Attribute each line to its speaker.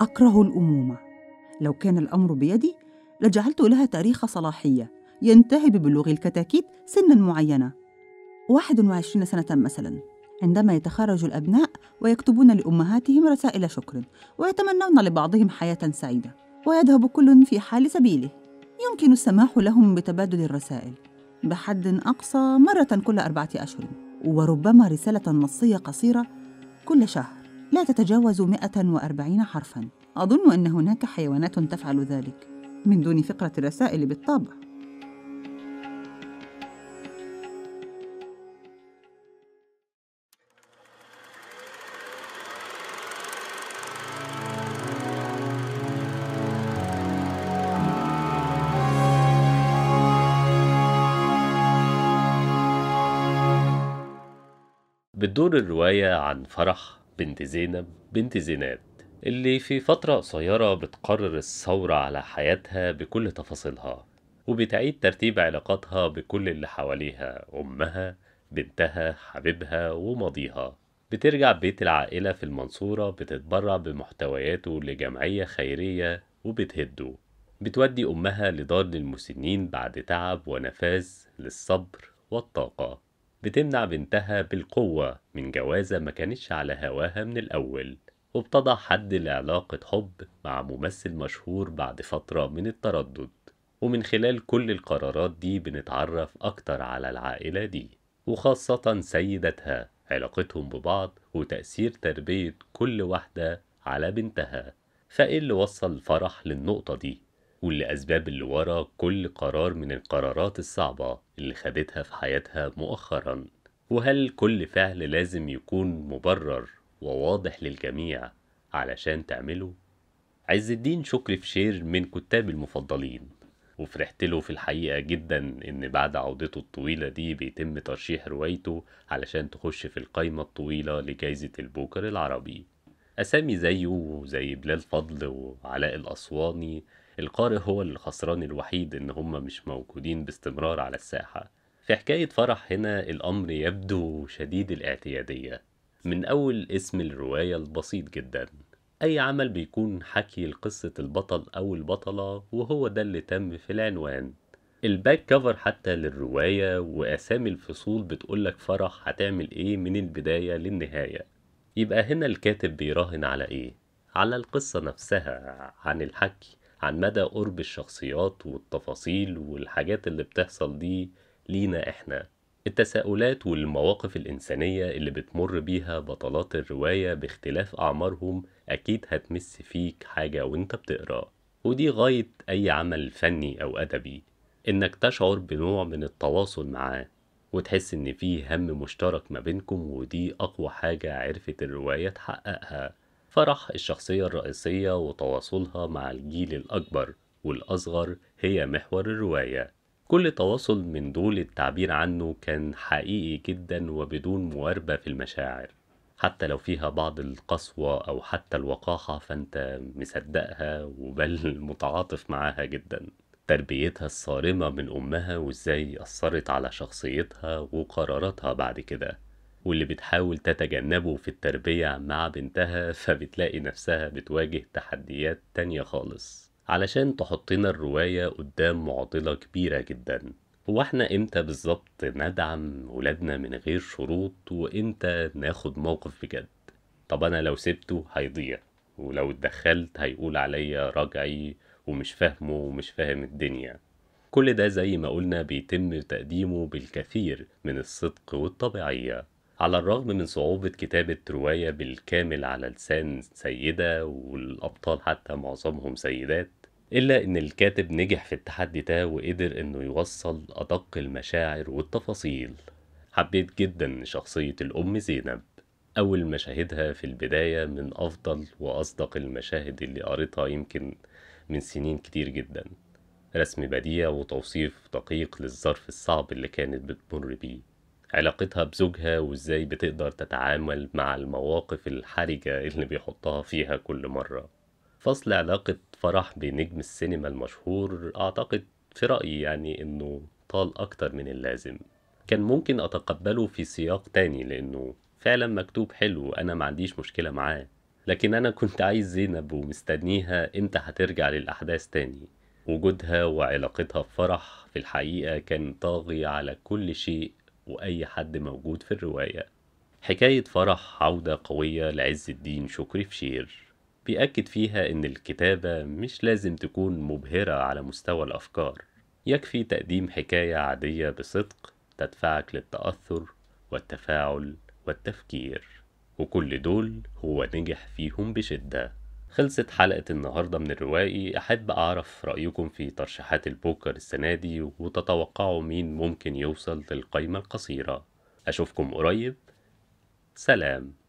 Speaker 1: أكره الأمومة لو كان الأمر بيدي لجعلت لها تاريخ صلاحية ينتهي ببلوغ الكتاكيت سنا معينة 21 سنة مثلا عندما يتخرج الأبناء ويكتبون لأمهاتهم رسائل شكر ويتمنون لبعضهم حياة سعيدة ويذهب كل في حال سبيله يمكن السماح لهم بتبادل الرسائل بحد أقصى مرة كل أربعة أشهر وربما رسالة نصية قصيرة كل شهر لا تتجاوز 140 حرفاً أظن أن هناك حيوانات تفعل ذلك من دون فقرة الرسائل بالطبع
Speaker 2: بتدور الرواية عن فرح بنت زينب بنت زينات اللي في فترة قصيرة بتقرر الثورة على حياتها بكل تفاصيلها وبتعيد ترتيب علاقاتها بكل اللي حواليها أمها بنتها حبيبها وماضيها بترجع بيت العائلة في المنصورة بتتبرع بمحتوياته لجمعية خيرية وبتهده بتودي أمها لدار للمسنين بعد تعب ونفاذ للصبر والطاقة بتمنع بنتها بالقوة من جوازة ما كانتش على هواها من الأول وبتضع حد لعلاقة حب مع ممثل مشهور بعد فترة من التردد ومن خلال كل القرارات دي بنتعرف أكتر على العائلة دي وخاصة سيدتها علاقتهم ببعض وتأثير تربية كل واحدة على بنتها فإيه اللي وصل فرح للنقطة دي ولأسباب اللي ورا كل قرار من القرارات الصعبة اللي خدتها في حياتها مؤخرا وهل كل فعل لازم يكون مبرر وواضح للجميع علشان تعمله؟ عز الدين شكري في شير من كتاب المفضلين وفرحت له في الحقيقة جدا إن بعد عودته الطويلة دي بيتم ترشيح روايته علشان تخش في القايمة الطويلة لجائزة البوكر العربي أسامي زيه وزي بلال فضل وعلاء الأسواني القارئ هو الخسران الوحيد إن هم مش موجودين باستمرار على الساحة في حكاية فرح هنا الأمر يبدو شديد الاعتيادية من أول اسم الرواية البسيط جدا أي عمل بيكون حكي لقصة البطل أو البطلة وهو ده اللي تم في العنوان الباك كفر حتى للرواية وأسامي الفصول بتقولك فرح هتعمل إيه من البداية للنهاية يبقى هنا الكاتب بيراهن على ايه على القصة نفسها عن الحكي عن مدى قرب الشخصيات والتفاصيل والحاجات اللي بتحصل دي لينا احنا التساؤلات والمواقف الإنسانية اللي بتمر بيها بطلات الرواية باختلاف أعمارهم أكيد هتمس فيك حاجة وانت بتقرأ ودي غاية أي عمل فني أو أدبي إنك تشعر بنوع من التواصل معاه وتحس ان في هم مشترك ما بينكم ودي اقوى حاجة عرفت الرواية تحققها فرح الشخصية الرئيسية وتواصلها مع الجيل الأكبر والأصغر هي محور الرواية كل تواصل من دول التعبير عنه كان حقيقي جدا وبدون مواربة في المشاعر حتى لو فيها بعض القسوة أو حتى الوقاحة فأنت مصدقها وبل متعاطف معاها جدا تربيتها الصارمة من أمها وإزاي أثرت على شخصيتها وقراراتها بعد كده واللي بتحاول تتجنبه في التربية مع بنتها فبتلاقي نفسها بتواجه تحديات تانية خالص علشان تحطنا الرواية قدام معضلة كبيرة جدا هو احنا امتى بالظبط ندعم ولادنا من غير شروط وامتى ناخد موقف بجد طب انا لو سبته هيضيع ولو اتدخلت هيقول عليا رجعي ومش فاهمه ومش فاهم الدنيا كل ده زي ما قلنا بيتم تقديمه بالكثير من الصدق والطبيعية على الرغم من صعوبة كتابة رواية بالكامل على لسان سيدة والأبطال حتى معظمهم سيدات إلا إن الكاتب نجح في التحدي ده وقدر إنه يوصل أدق المشاعر والتفاصيل حبيت جدا شخصية الأم زينب أول مشاهدها في البداية من أفضل وأصدق المشاهد اللي قريتها يمكن من سنين كتير جدا رسم بديع وتوصيف دقيق للظرف الصعب اللي كانت بتمر بيه علاقتها بزوجها وازاي بتقدر تتعامل مع المواقف الحرجة اللي بيحطها فيها كل مرة فصل علاقة فرح بنجم السينما المشهور أعتقد في رأيي يعني إنه طال أكتر من اللازم كان ممكن أتقبله في سياق تاني لأنه فعلا مكتوب حلو أنا ما عنديش مشكلة معاه لكن أنا كنت عايز زينب ومستنيها إمتى هترجع للأحداث تاني وجودها وعلاقتها بفرح في الحقيقة كان طاغي على كل شيء وأي حد موجود في الرواية حكاية فرح عودة قوية لعز الدين شكري شير بيأكد فيها إن الكتابة مش لازم تكون مبهرة على مستوى الأفكار يكفي تقديم حكاية عادية بصدق تدفعك للتأثر والتفاعل والتفكير وكل دول هو نجح فيهم بشدة خلصت حلقة النهاردة من الروائي أحب أعرف رأيكم في ترشيحات البوكر السنة دي وتتوقعوا مين ممكن يوصل للقايمة القصيرة أشوفكم قريب سلام